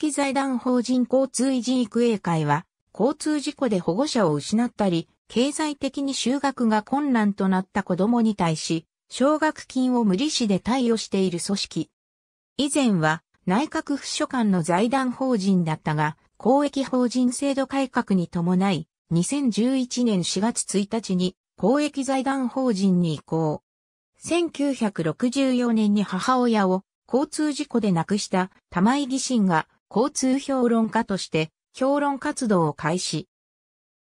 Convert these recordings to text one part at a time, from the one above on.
益財団法人交通維持育英会は、交通事故で保護者を失ったり、経済的に就学が困難となった子供に対し、奨学金を無利子で貸与している組織。以前は内閣府所管の財団法人だったが、公益法人制度改革に伴い、2011年4月1日に公益財団法人に移行。1964年に母親を交通事故で亡くした玉井義信が交通評論家として評論活動を開始。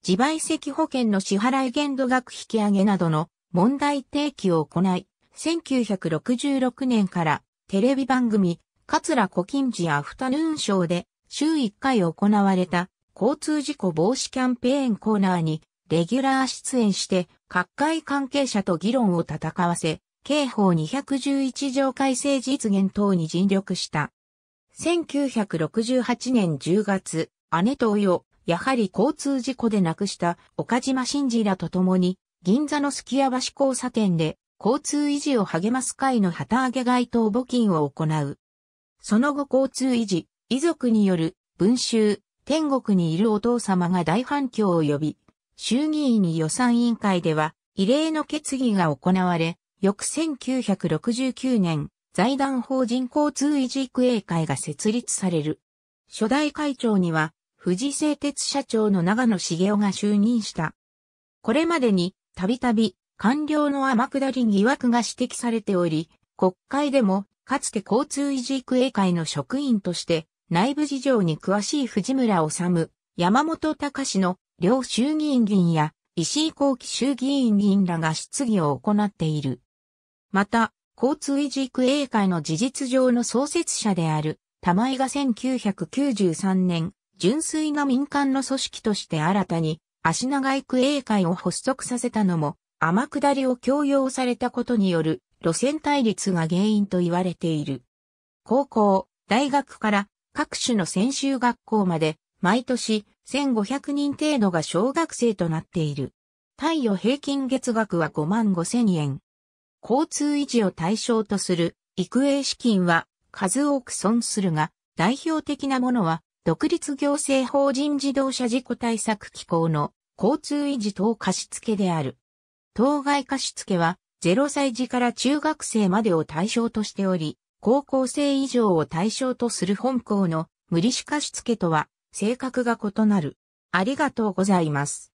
自賠責保険の支払い限度額引き上げなどの問題提起を行い、1966年からテレビ番組、桂古今寺アフタヌーンショーで週1回行われた交通事故防止キャンペーンコーナーにレギュラー出演して各界関係者と議論を戦わせ、刑法211条改正実現等に尽力した。1968年10月、姉と親よ、やはり交通事故で亡くした岡島真二らと共に、銀座のすきや橋交差点で、交通維持を励ます会の旗揚げ街頭募金を行う。その後交通維持、遺族による、文集、天国にいるお父様が大反響を呼び、衆議院に予算委員会では、異例の決議が行われ、翌1969年、財団法人交通維持育英会が設立される。初代会長には、富士製鉄社長の長野茂雄が就任した。これまでに、たびたび、官僚の天下り疑惑が指摘されており、国会でも、かつて交通維持育英会の職員として、内部事情に詳しい藤村治、山本隆の両衆議院議員や石井幸喜衆議院議員らが質疑を行っている。また、交通維持育英会の事実上の創設者である、玉井が1993年、純粋な民間の組織として新たに、足長育英会を発足させたのも、天下りを強要されたことによる路線対立が原因と言われている。高校、大学から各種の専修学校まで毎年1500人程度が小学生となっている。貸与平均月額は5万5千円。交通維持を対象とする育英資金は数多く存するが、代表的なものは、独立行政法人自動車事故対策機構の交通維持等貸付である。当該貸付は、0歳児から中学生までを対象としており、高校生以上を対象とする本校の無利子貸付とは性格が異なる。ありがとうございます。